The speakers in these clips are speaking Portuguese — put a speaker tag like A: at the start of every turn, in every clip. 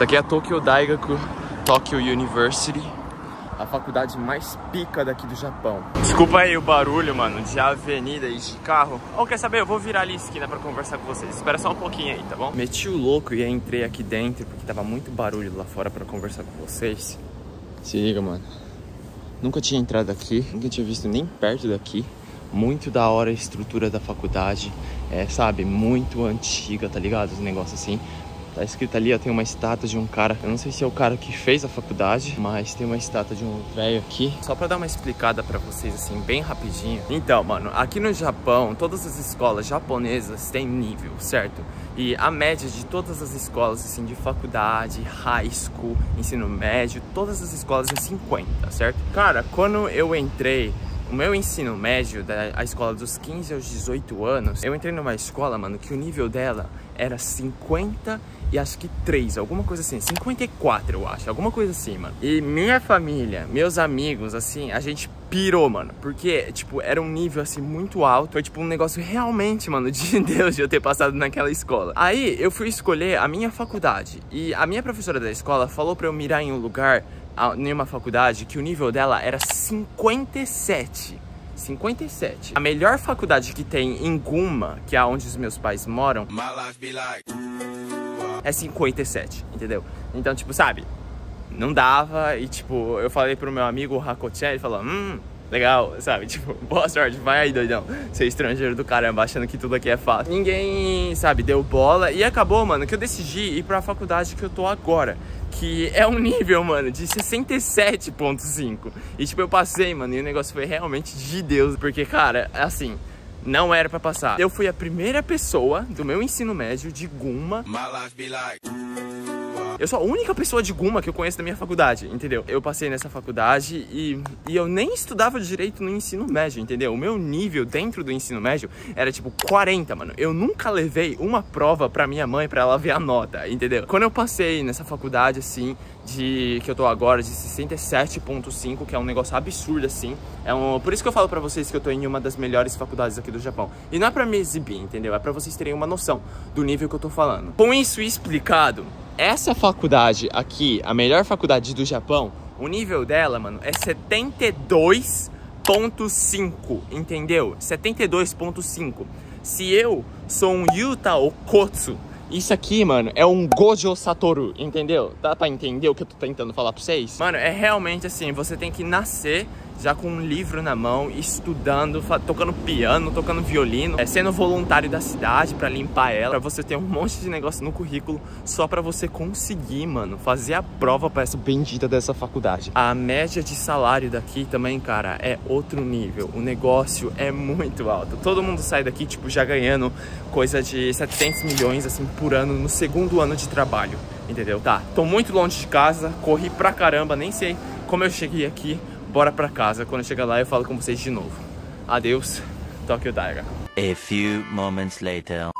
A: Isso aqui é a Tokyo Daigaku, Tokyo University, a faculdade mais pica daqui do Japão. Desculpa aí o barulho, mano, de avenida e de carro. Ou quer saber, eu vou virar ali a esquina pra conversar com vocês. Espera só um pouquinho aí, tá bom? Meti o louco e entrei aqui dentro, porque tava muito barulho lá fora pra conversar com vocês. Se liga, mano. Nunca tinha entrado aqui, nunca tinha visto nem perto daqui muito da hora a estrutura da faculdade, é, sabe? Muito antiga, tá ligado? Os negócios assim. Tá escrito ali, ó, tem uma estátua de um cara. Eu não sei se é o cara que fez a faculdade, mas tem uma estátua de um velho aqui. Só pra dar uma explicada pra vocês, assim, bem rapidinho. Então, mano, aqui no Japão, todas as escolas japonesas têm nível, certo? E a média de todas as escolas, assim, de faculdade, high school, ensino médio, todas as escolas é 50, certo? Cara, quando eu entrei o meu ensino médio, da, a escola dos 15 aos 18 anos, eu entrei numa escola, mano, que o nível dela era 50 e acho que 3, alguma coisa assim, 54 eu acho, alguma coisa assim, mano. E minha família, meus amigos, assim, a gente pirou, mano, porque, tipo, era um nível, assim, muito alto, foi, tipo, um negócio realmente, mano, de Deus de eu ter passado naquela escola. Aí, eu fui escolher a minha faculdade e a minha professora da escola falou pra eu mirar em um lugar, em uma faculdade, que o nível dela era 57, 57. A melhor faculdade que tem em Guma, que é onde os meus pais moram, é 57, entendeu? Então, tipo, sabe? Não dava e, tipo, eu falei pro meu amigo, o Rakotel, ele falou, hum, legal, sabe? Tipo, boa sorte, vai aí, doidão. Ser é estrangeiro do caramba, achando que tudo aqui é fácil. Ninguém, sabe, deu bola. E acabou, mano, que eu decidi ir pra faculdade que eu tô agora. Que é um nível, mano, de 67.5. E, tipo, eu passei, mano, e o negócio foi realmente de Deus. Porque, cara, assim, não era para passar. Eu fui a primeira pessoa do meu ensino médio de Guma. My life be like... Eu sou a única pessoa de Guma que eu conheço da minha faculdade, entendeu? Eu passei nessa faculdade e, e eu nem estudava direito no ensino médio, entendeu? O meu nível dentro do ensino médio era tipo 40, mano. Eu nunca levei uma prova pra minha mãe pra ela ver a nota, entendeu? Quando eu passei nessa faculdade, assim, de que eu tô agora, de 67.5, que é um negócio absurdo, assim. É um, por isso que eu falo pra vocês que eu tô em uma das melhores faculdades aqui do Japão. E não é pra me exibir, entendeu? É pra vocês terem uma noção do nível que eu tô falando. Com isso explicado, essa faculdade aqui, a melhor faculdade do Japão, o nível dela, mano, é 72.5, entendeu? 72.5. Se eu sou um Yuta Okotsu, isso aqui, mano, é um Gojo Satoru, entendeu? Dá pra entender o que eu tô tentando falar pra vocês? Mano, é realmente assim, você tem que nascer já com um livro na mão, estudando, tocando piano, tocando violino, é, sendo voluntário da cidade para limpar ela, para você ter um monte de negócio no currículo só para você conseguir, mano, fazer a prova para essa bendita dessa faculdade. A média de salário daqui também, cara, é outro nível. O negócio é muito alto. Todo mundo sai daqui, tipo, já ganhando coisa de 700 milhões, assim, por ano no segundo ano de trabalho, entendeu? Tá, tô muito longe de casa, corri pra caramba, nem sei como eu cheguei aqui, bora pra casa. Quando eu chegar lá, eu falo com vocês de novo. Adeus, Tokyo Tiger. A few moments later.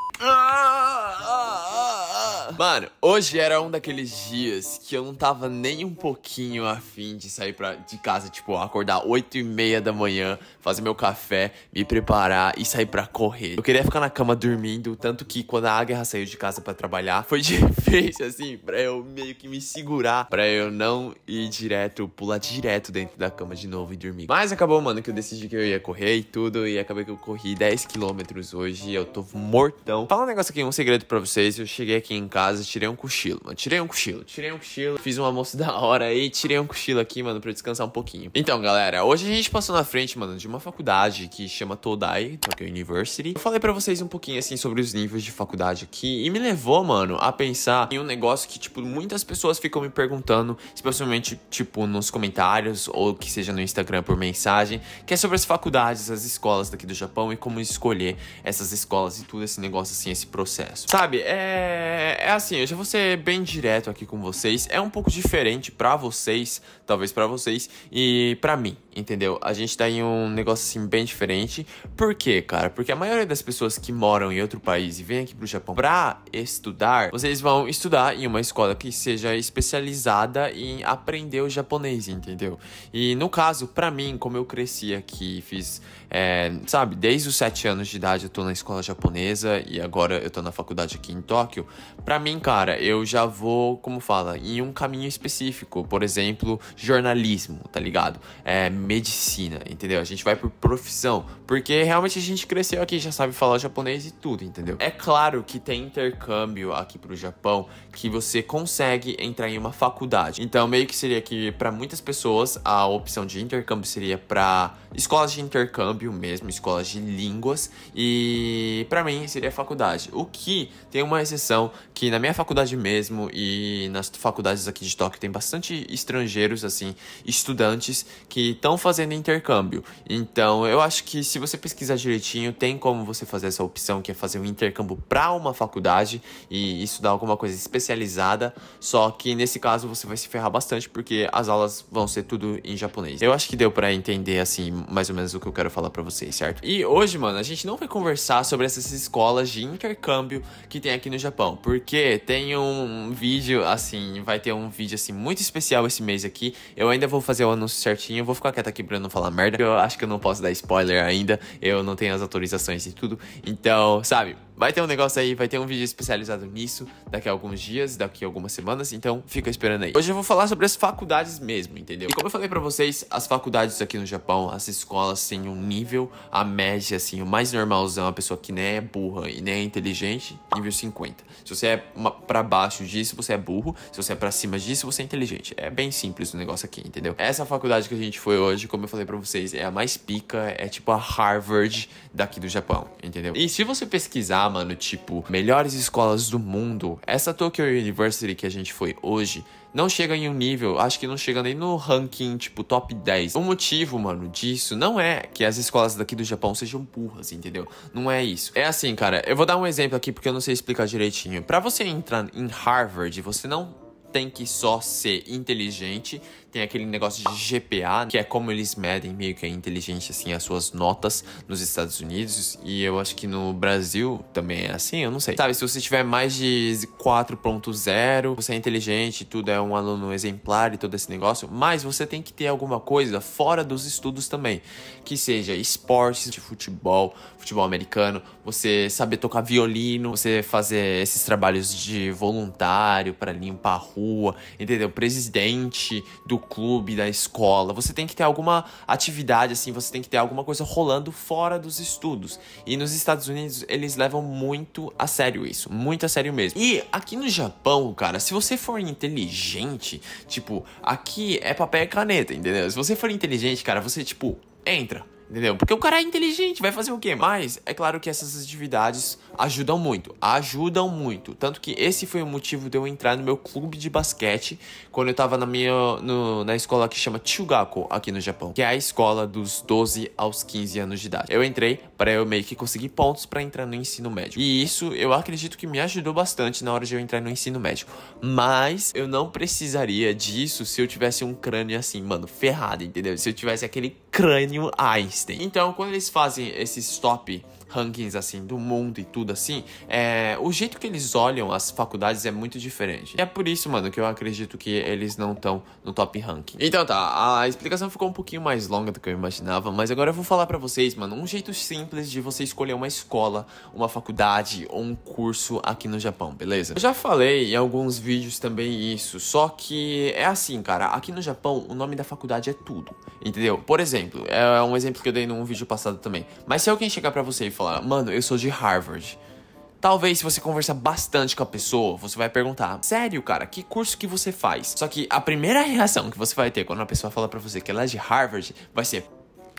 A: Mano, hoje era um daqueles dias que eu não tava nem um pouquinho afim de sair pra, de casa, tipo, acordar 8 e meia da manhã, fazer meu café, me preparar e sair pra correr. Eu queria ficar na cama dormindo, tanto que quando a Águia saiu de casa pra trabalhar, foi difícil, assim, pra eu meio que me segurar, pra eu não ir direto, pular direto dentro da cama de novo e dormir. Mas acabou, mano, que eu decidi que eu ia correr e tudo, e acabei que eu corri 10 quilômetros hoje, eu tô mortão. Fala um negócio aqui, um segredo pra vocês, eu cheguei aqui em casa casa, tirei um cochilo, mano. Tirei um cochilo, tirei um cochilo. Fiz um almoço da hora aí, tirei um cochilo aqui, mano, pra descansar um pouquinho. Então, galera, hoje a gente passou na frente, mano, de uma faculdade que chama Todai, Tokyo University. Eu falei para vocês um pouquinho, assim, sobre os níveis de faculdade aqui. E me levou, mano, a pensar em um negócio que, tipo, muitas pessoas ficam me perguntando, especialmente, tipo, nos comentários ou que seja no Instagram por mensagem, que é sobre as faculdades, as escolas daqui do Japão e como escolher essas escolas e tudo esse negócio, assim, esse processo. Sabe, é é assim, eu já vou ser bem direto aqui com vocês. É um pouco diferente para vocês, talvez para vocês e para mim entendeu? A gente tá em um negócio assim bem diferente. Por quê, cara? Porque a maioria das pessoas que moram em outro país e vêm aqui pro Japão pra estudar, vocês vão estudar em uma escola que seja especializada em aprender o japonês, entendeu? E no caso, pra mim, como eu cresci aqui, fiz, é, sabe, desde os 7 anos de idade eu tô na escola japonesa e agora eu tô na faculdade aqui em Tóquio. Pra mim, cara, eu já vou, como fala, em um caminho específico. Por exemplo, jornalismo, tá ligado? É, medicina, entendeu? A gente vai por profissão, porque realmente a gente cresceu aqui, já sabe falar japonês e tudo, entendeu? É claro que tem intercâmbio aqui pro Japão que você consegue entrar em uma faculdade. Então, meio que seria que para muitas pessoas a opção de intercâmbio seria para escolas de intercâmbio mesmo, escolas de línguas, e para mim seria faculdade. O que tem uma exceção que na minha faculdade mesmo e nas faculdades aqui de Tóquio tem bastante estrangeiros assim, estudantes que estão estão fazendo intercâmbio. Então, eu acho que se você pesquisar direitinho, tem como você fazer essa opção, que é fazer um intercâmbio para uma faculdade e estudar alguma coisa especializada. Só que nesse caso você vai se ferrar bastante, porque as aulas vão ser tudo em japonês. Eu acho que deu para entender, assim, mais ou menos o que eu quero falar para vocês, certo? E hoje, mano, a gente não vai conversar sobre essas escolas de intercâmbio que tem aqui no Japão, porque tem um vídeo, assim, vai ter um vídeo, assim, muito especial esse mês aqui. Eu ainda vou fazer o anúncio certinho, eu vou ficar tá aqui pra não falar merda. Eu acho que eu não posso dar spoiler ainda. Eu não tenho as autorizações e tudo. Então, sabe? Vai ter um negócio aí, vai ter um vídeo especializado nisso daqui a alguns dias, daqui a algumas semanas, então fica esperando aí. Hoje eu vou falar sobre as faculdades mesmo, entendeu? E como eu falei pra vocês, as faculdades aqui no Japão, as escolas têm um nível, a média, assim, o mais normalzão, a pessoa que nem é burra e nem é inteligente, nível 50. Se você é uma, pra baixo disso, você é burro, se você é pra cima disso, você é inteligente. É bem simples o negócio aqui, entendeu? Essa faculdade que a gente foi hoje, como eu falei pra vocês, é a mais pica, é tipo a Harvard daqui do Japão, entendeu? E se você pesquisar mano, tipo, melhores escolas do mundo. Essa Tokyo University que a gente foi hoje não chega em um nível, acho que não chega nem no ranking, tipo, top 10. O motivo, mano, disso não é que as escolas daqui do Japão sejam burras, entendeu? Não é isso. É assim, cara, eu vou dar um exemplo aqui porque eu não sei explicar direitinho. Para você entrar em Harvard, você não tem que só ser inteligente tem aquele negócio de GPA, que é como eles medem meio que a inteligência, assim, as suas notas nos Estados Unidos. E eu acho que no Brasil também é assim, eu não sei. Sabe, se você tiver mais de 4.0, você é inteligente, tudo é um aluno exemplar e todo esse negócio. Mas você tem que ter alguma coisa fora dos estudos também. Que seja esportes, de futebol, futebol americano, você saber tocar violino, você fazer esses trabalhos de voluntário para limpar a rua, entendeu? Presidente do clube, da escola. Você tem que ter alguma atividade, assim, você tem que ter alguma coisa rolando fora dos estudos. E nos Estados Unidos, eles levam muito a sério isso, muito a sério mesmo. E aqui no Japão, cara, se você for inteligente, tipo, aqui é papel e caneta, entendeu? Se você for inteligente, cara, você, tipo, entra Entendeu? Porque o cara é inteligente, vai fazer o quê? Mas é claro que essas atividades ajudam muito, ajudam muito. Tanto que esse foi o motivo de eu entrar no meu clube de basquete quando eu tava na minha no, na escola que chama Chugako aqui no Japão, que é a escola dos 12 aos 15 anos de idade. Eu entrei para eu meio que conseguir pontos para entrar no ensino médio. E isso eu acredito que me ajudou bastante na hora de eu entrar no ensino médio. Mas eu não precisaria disso se eu tivesse um crânio assim, mano, ferrado, entendeu? Se eu tivesse aquele crânio Einstein. Então, quando eles fazem esse stop rankings assim do mundo e tudo assim, é, o jeito que eles olham as faculdades é muito diferente. E é por isso, mano, que eu acredito que eles não estão no top ranking. Então tá, a explicação ficou um pouquinho mais longa do que eu imaginava, mas agora eu vou falar para vocês, mano, um jeito simples de você escolher uma escola, uma faculdade ou um curso aqui no Japão, beleza? Eu já falei em alguns vídeos também isso, só que é assim, cara, aqui no Japão o nome da faculdade é tudo, entendeu? Por exemplo, é um exemplo que eu dei num vídeo passado também, mas se alguém chegar para você e falar, mano, eu sou de Harvard. Talvez se você conversar bastante com a pessoa, você vai perguntar: "Sério, cara, que curso que você faz?". Só que a primeira reação que você vai ter quando a pessoa fala para você que ela é de Harvard vai ser: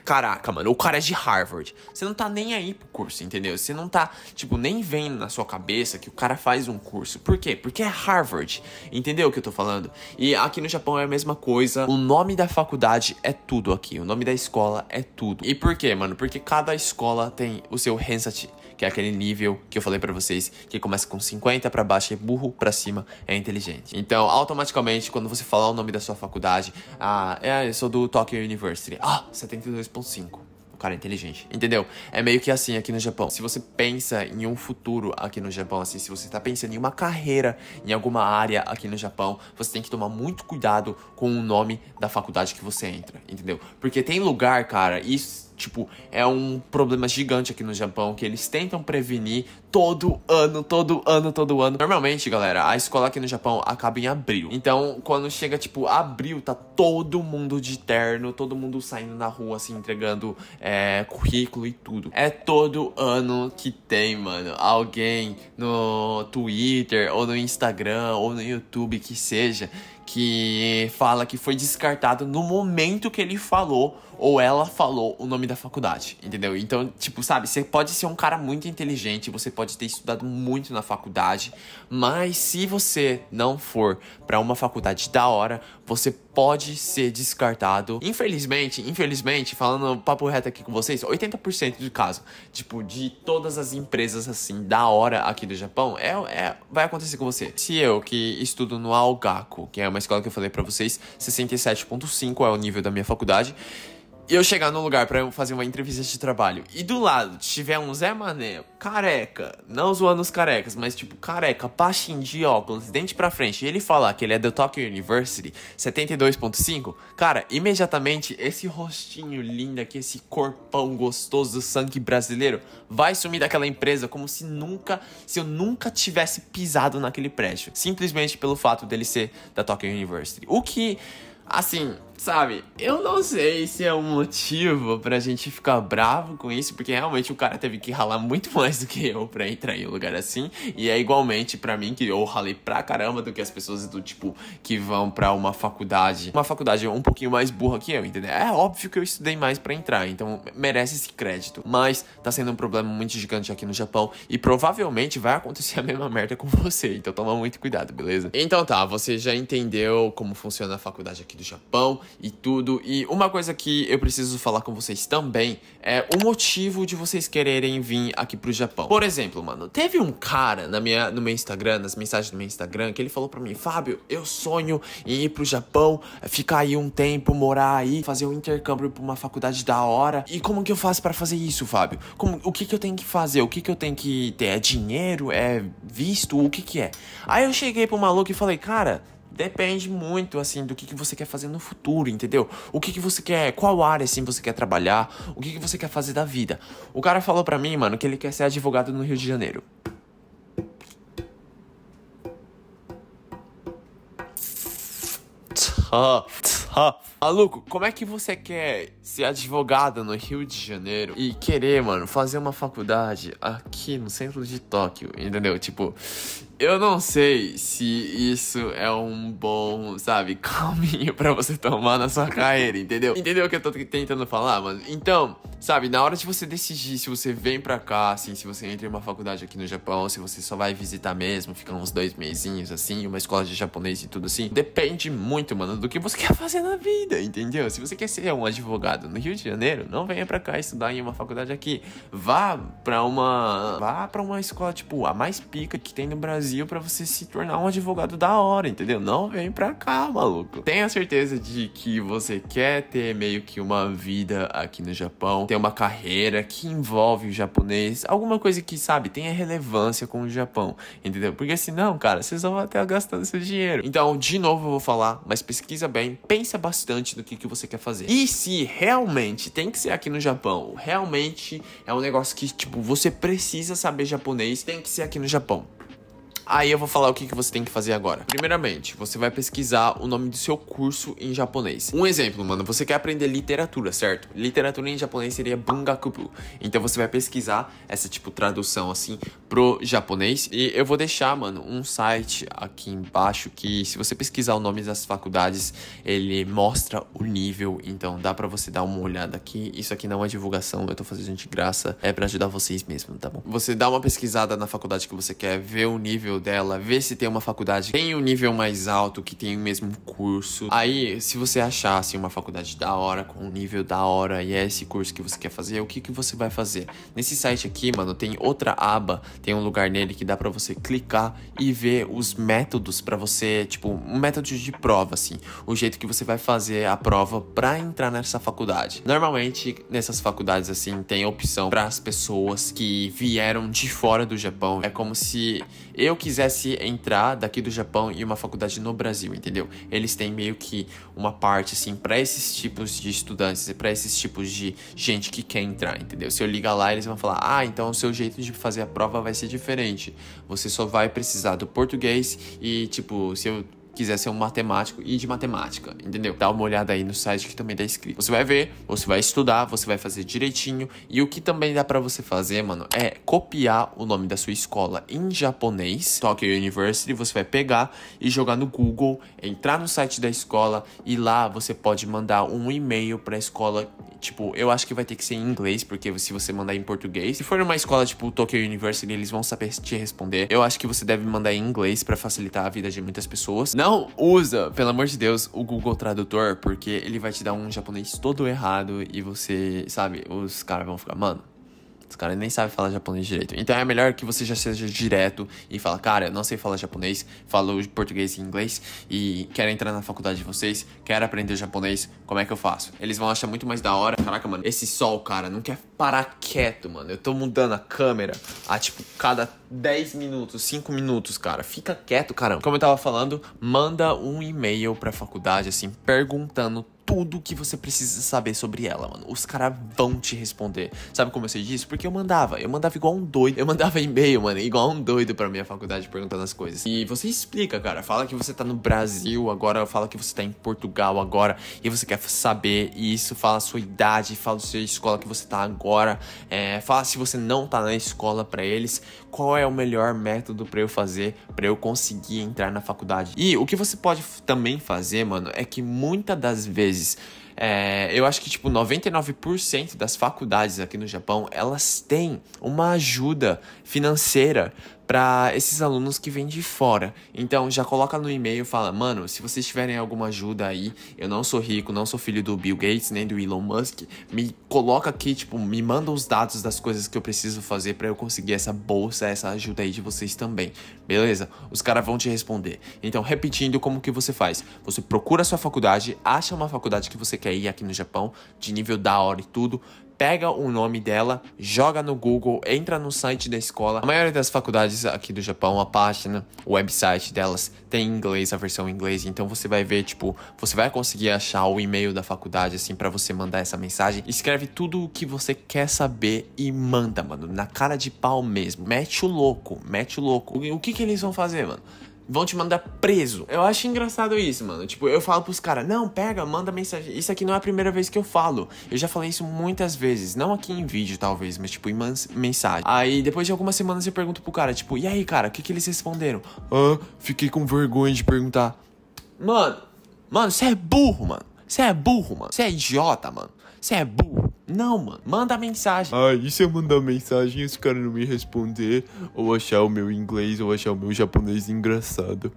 A: Caraca, mano, o cara é de Harvard. Você não tá nem aí pro curso, entendeu? Você não tá, tipo, nem vendo na sua cabeça que o cara faz um curso. Por quê? Porque é Harvard. Entendeu o que eu tô falando? E aqui no Japão é a mesma coisa. O nome da faculdade é tudo aqui. O nome da escola é tudo. E por quê, mano? Porque cada escola tem o seu Hensat, que é aquele nível que eu falei para vocês, que começa com 50 para baixo, é burro, para cima é inteligente. Então, automaticamente, quando você falar o nome da sua faculdade, ah, é, eu sou do Tokyo University. Ah, 72 3.5. O cara é inteligente, entendeu? É meio que assim aqui no Japão. Se você pensa em um futuro aqui no Japão, assim, se você está pensando em uma carreira em alguma área aqui no Japão, você tem que tomar muito cuidado com o nome da faculdade que você entra, entendeu? Porque tem lugar, cara, isso Tipo, é um problema gigante aqui no Japão que eles tentam prevenir todo ano, todo ano, todo ano. Normalmente, galera, a escola aqui no Japão acaba em abril. Então, quando chega, tipo, abril, tá todo mundo de terno, todo mundo saindo na rua, assim, entregando é, currículo e tudo. É todo ano que tem, mano, alguém no Twitter ou no Instagram ou no YouTube que seja que fala que foi descartado no momento que ele falou ou ela falou o nome da faculdade, entendeu? Então, tipo, sabe, você pode ser um cara muito inteligente, você pode ter estudado muito na faculdade, mas se você não for para uma faculdade da hora, você pode ser descartado. Infelizmente, infelizmente, falando papo reto aqui com vocês, 80% do caso, tipo, de todas as empresas assim da hora aqui do Japão, é, é vai acontecer com você. Se eu que estudo no Algaku, que é uma escola que eu falei para vocês, 67.5 é o nível da minha faculdade e eu chegar num lugar para fazer uma entrevista de trabalho e do lado tiver um Zé Mané careca, não zoando os carecas, mas tipo careca, baixinho de óculos, dente para frente, e ele falar que ele é do Tokyo University 72.5, cara, imediatamente esse rostinho lindo aqui, esse corpão gostoso do sangue brasileiro vai sumir daquela empresa como se nunca, se eu nunca tivesse pisado naquele prédio, simplesmente pelo fato dele ser da Tokyo University. O que assim, Sabe, eu não sei se é um motivo pra gente ficar bravo com isso, porque realmente o cara teve que ralar muito mais do que eu pra entrar em um lugar assim. E é igualmente para mim que eu ralei pra caramba do que as pessoas do tipo que vão pra uma faculdade. Uma faculdade um pouquinho mais burra que eu, entendeu? É óbvio que eu estudei mais pra entrar, então merece esse crédito. Mas tá sendo um problema muito gigante aqui no Japão e provavelmente vai acontecer a mesma merda com você. Então toma muito cuidado, beleza? Então tá, você já entendeu como funciona a faculdade aqui do Japão e tudo. E uma coisa que eu preciso falar com vocês também é o motivo de vocês quererem vir aqui pro Japão. Por exemplo, mano, teve um cara na minha, no meu Instagram, nas mensagens do meu Instagram, que ele falou pra mim, Fábio, eu sonho em ir pro Japão, ficar aí um tempo, morar aí, fazer um intercâmbio pra uma faculdade da hora. E como que eu faço para fazer isso, Fábio? Como, o que que eu tenho que fazer? O que que eu tenho que ter? É dinheiro? É visto? O que que é? Aí eu cheguei pro maluco e falei, cara, Depende muito, assim, do que, que você quer fazer no futuro, entendeu? O que, que você quer, qual área, assim, você quer trabalhar, o que, que você quer fazer da vida. O cara falou pra mim, mano, que ele quer ser advogado no Rio de Janeiro. Tough, tough. Maluco, como é que você quer ser advogado no Rio de Janeiro e querer, mano, fazer uma faculdade aqui no centro de Tóquio, entendeu? Tipo, eu não sei se isso é um bom, sabe, caminho para você tomar na sua carreira, entendeu? Entendeu o que eu tô tentando falar, mano? Então, sabe, na hora de você decidir se você vem pra cá, assim, se você entra em uma faculdade aqui no Japão, se você só vai visitar mesmo, ficar uns dois mesinhos, assim, uma escola de japonês e tudo assim, depende muito, mano, do que você quer fazer na vida vida, entendeu? Se você quer ser um advogado no Rio de Janeiro, não venha para cá estudar em uma faculdade aqui. Vá para uma, vá para uma escola tipo a mais pica que tem no Brasil para você se tornar um advogado da hora, entendeu? Não vem para cá, maluco. Tenha certeza de que você quer ter meio que uma vida aqui no Japão, ter uma carreira que envolve o japonês, alguma coisa que sabe tenha relevância com o Japão, entendeu? Porque senão, cara, vocês vão até gastando seu dinheiro. Então, de novo eu vou falar, mas pesquisa bem, pensa bastante bastante do que, que você quer fazer. E se realmente tem que ser aqui no Japão, realmente é um negócio que, tipo, você precisa saber japonês, tem que ser aqui no Japão. Aí eu vou falar o que, que você tem que fazer agora. Primeiramente, você vai pesquisar o nome do seu curso em japonês. Um exemplo, mano, você quer aprender literatura, certo? Literatura em japonês seria bungakubu. Então você vai pesquisar essa, tipo, tradução, assim, pro japonês. E eu vou deixar, mano, um site aqui embaixo que se você pesquisar o nome das faculdades, ele mostra o nível. Então dá pra você dar uma olhada aqui. Isso aqui não é divulgação, eu tô fazendo de graça. É pra ajudar vocês mesmo, tá bom? Você dá uma pesquisada na faculdade que você quer, ver o nível dela, vê se tem uma faculdade que tem um nível mais alto, que tem o mesmo curso. Aí, se você achar assim, uma faculdade da hora, com um nível da hora, e é esse curso que você quer fazer, o que, que você vai fazer? Nesse site aqui, mano, tem outra aba, tem um lugar nele que dá para você clicar e ver os métodos para você, tipo, um método de prova, assim, o jeito que você vai fazer a prova para entrar nessa faculdade. Normalmente, nessas faculdades, assim, tem opção para as pessoas que vieram de fora do Japão. É como se eu quisesse entrar daqui do Japão e uma faculdade no Brasil, entendeu? Eles têm meio que uma parte assim para esses tipos de estudantes e para esses tipos de gente que quer entrar, entendeu? Se eu ligar lá, eles vão falar: "Ah, então o seu jeito de fazer a prova vai ser diferente. Você só vai precisar do português e tipo, se eu quiser ser um matemático e de matemática, entendeu? Dá uma olhada aí no site que também tá escrito. Você vai ver, você vai estudar, você vai fazer direitinho. E o que também dá para você fazer, mano, é copiar o nome da sua escola em japonês, Tokyo University, você vai pegar e jogar no Google, entrar no site da escola e lá você pode mandar um e-mail para a escola Tipo, eu acho que vai ter que ser em inglês, porque se você mandar em português, se for numa escola tipo Tokyo University, eles vão saber te responder. Eu acho que você deve mandar em inglês para facilitar a vida de muitas pessoas. Não usa, pelo amor de Deus, o Google Tradutor, porque ele vai te dar um japonês todo errado e você, sabe, os caras vão ficar, mano, os caras nem sabem falar japonês direito. Então é melhor que você já seja direto e fala, cara, eu não sei falar japonês, falo português e inglês e quero entrar na faculdade de vocês, quero aprender japonês, como é que eu faço? Eles vão achar muito mais da hora. Caraca, mano, esse sol, cara, não quer parar quieto, mano. Eu tô mudando a câmera a, tipo, cada 10 minutos, 5 minutos, cara. Fica quieto, caramba. Como eu tava falando, manda um e-mail pra faculdade, assim, perguntando tudo que você precisa saber sobre ela, mano. Os caras vão te responder. Sabe como eu sei disso? Porque eu mandava. Eu mandava igual um doido. Eu mandava e-mail, mano, igual um doido pra minha faculdade perguntando as coisas. E você explica, cara. Fala que você tá no Brasil agora, fala que você tá em Portugal agora e você quer saber isso. Fala a sua idade, fala a sua escola que você tá agora. É, fala se você não tá na escola pra eles. Qual é o melhor método pra eu fazer pra eu conseguir entrar na faculdade? E o que você pode também fazer, mano, é que muitas das vezes é, eu acho que tipo 99% das faculdades aqui no Japão elas têm uma ajuda financeira para esses alunos que vêm de fora. Então já coloca no e-mail, fala, mano, se vocês tiverem alguma ajuda aí, eu não sou rico, não sou filho do Bill Gates nem do Elon Musk, me coloca aqui, tipo, me manda os dados das coisas que eu preciso fazer para eu conseguir essa bolsa, essa ajuda aí de vocês também, beleza? Os caras vão te responder. Então repetindo como que você faz, você procura a sua faculdade, acha uma faculdade que você quer ir aqui no Japão, de nível da hora e tudo, pega o nome dela, joga no Google, entra no site da escola. A maioria das faculdades aqui do Japão, a página, né, o website delas tem inglês, a versão em inglês, então você vai ver, tipo, você vai conseguir achar o e-mail da faculdade assim para você mandar essa mensagem. Escreve tudo o que você quer saber e manda, mano, na cara de pau mesmo. Mete o louco, mete o louco. O que que eles vão fazer, mano? vão te mandar preso. Eu acho engraçado isso, mano. Tipo, eu falo pros caras, não, pega, manda mensagem. Isso aqui não é a primeira vez que eu falo. Eu já falei isso muitas vezes. Não aqui em vídeo, talvez, mas tipo, em mensagem. Aí depois de algumas semanas eu pergunto pro cara, tipo, e aí, cara, o que, que eles responderam? Ah, fiquei com vergonha de perguntar. Mano, mano, você é burro, mano. Você é burro, mano. Você é idiota, mano. Você é burro. Não, mano, manda mensagem. Ah, e se eu mandar mensagem e os caras não me responder? Ou achar o meu inglês, ou achar o meu japonês engraçado?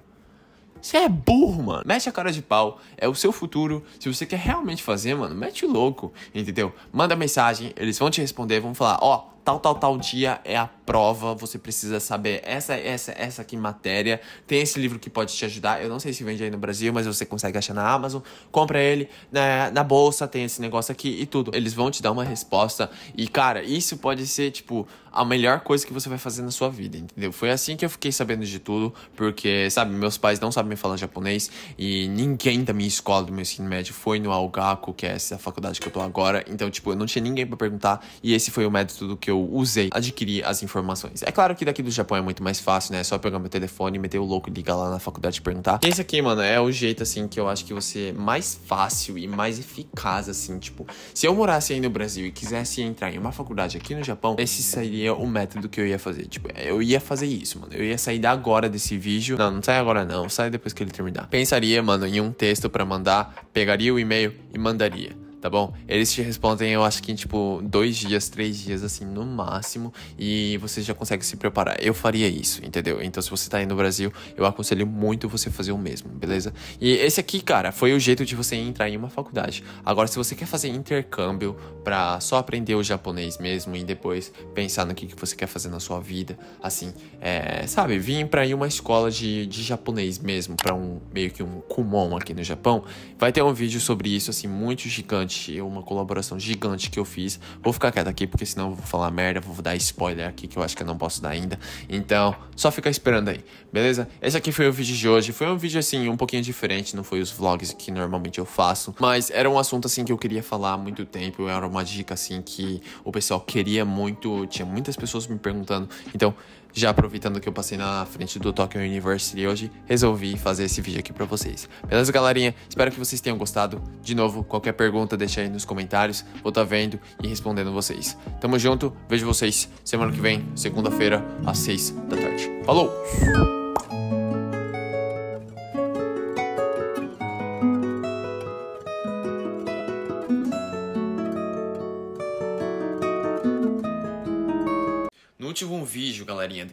A: Você é burro, mano. Mete a cara de pau. É o seu futuro. Se você quer realmente fazer, mano, mete o louco. Entendeu? Manda mensagem, eles vão te responder, vão falar, ó. Oh, tal, tal, tal dia é a prova, você precisa saber essa, essa, essa aqui matéria. Tem esse livro que pode te ajudar. Eu não sei se vende aí no Brasil, mas você consegue achar na Amazon. Compra ele na, né, na bolsa, tem esse negócio aqui e tudo. Eles vão te dar uma resposta. E, cara, isso pode ser, tipo, a melhor coisa que você vai fazer na sua vida, entendeu? Foi assim que eu fiquei sabendo de tudo, porque, sabe, meus pais não sabem falar japonês e ninguém da minha escola, do meu ensino médio, foi no Algaco, que é essa faculdade que eu tô agora. Então, tipo, eu não tinha ninguém para perguntar. E esse foi o método que eu eu usei adquirir as informações. É claro que daqui do Japão é muito mais fácil, né? É só pegar meu telefone, meter o louco e ligar lá na faculdade e perguntar. Esse aqui, mano, é o jeito, assim, que eu acho que você é mais fácil e mais eficaz, assim, tipo, se eu morasse aí no Brasil e quisesse entrar em uma faculdade aqui no Japão, esse seria o método que eu ia fazer. Tipo, eu ia fazer isso, mano. Eu ia sair da agora desse vídeo. Não, não sai agora não, sai depois que ele terminar. Pensaria, mano, em um texto para mandar, pegaria o e-mail e mandaria tá bom? Eles te respondem, eu acho que em tipo dois dias, três dias, assim, no máximo, e você já consegue se preparar. Eu faria isso, entendeu? Então, se você tá aí no Brasil, eu aconselho muito você fazer o mesmo, beleza? E esse aqui, cara, foi o jeito de você entrar em uma faculdade. Agora, se você quer fazer intercâmbio pra só aprender o japonês mesmo e depois pensar no que, que você quer fazer na sua vida, assim, é, sabe, vir pra ir uma escola de, de japonês mesmo, pra um meio que um kumon aqui no Japão, vai ter um vídeo sobre isso, assim, muito gigante gigante, uma colaboração gigante que eu fiz. Vou ficar quieto aqui porque senão eu vou falar merda, vou dar spoiler aqui que eu acho que eu não posso dar ainda. Então, só fica esperando aí, beleza? Esse aqui foi o vídeo de hoje. Foi um vídeo assim um pouquinho diferente, não foi os vlogs que normalmente eu faço, mas era um assunto assim que eu queria falar há muito tempo, era uma dica assim que o pessoal queria muito, tinha muitas pessoas me perguntando. Então, já aproveitando que eu passei na frente do Tokyo University hoje, resolvi fazer esse vídeo aqui para vocês. Beleza, galerinha? Espero que vocês tenham gostado. De novo, qualquer pergunta deixa aí nos comentários, vou estar tá vendo e respondendo vocês. Tamo junto, vejo vocês semana que vem, segunda-feira, às 6 da tarde. Falou!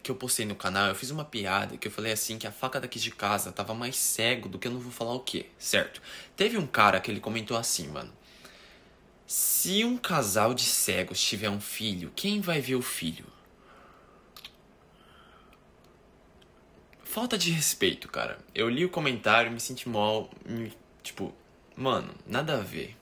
A: que eu postei no canal, eu fiz uma piada que eu falei assim que a faca daqui de casa tava mais cego do que eu não vou falar o que, certo? Teve um cara que ele comentou assim, mano. Se um casal de cegos tiver um filho, quem vai ver o filho? Falta de respeito, cara. Eu li o comentário, me senti mal, me, tipo, mano, nada a ver.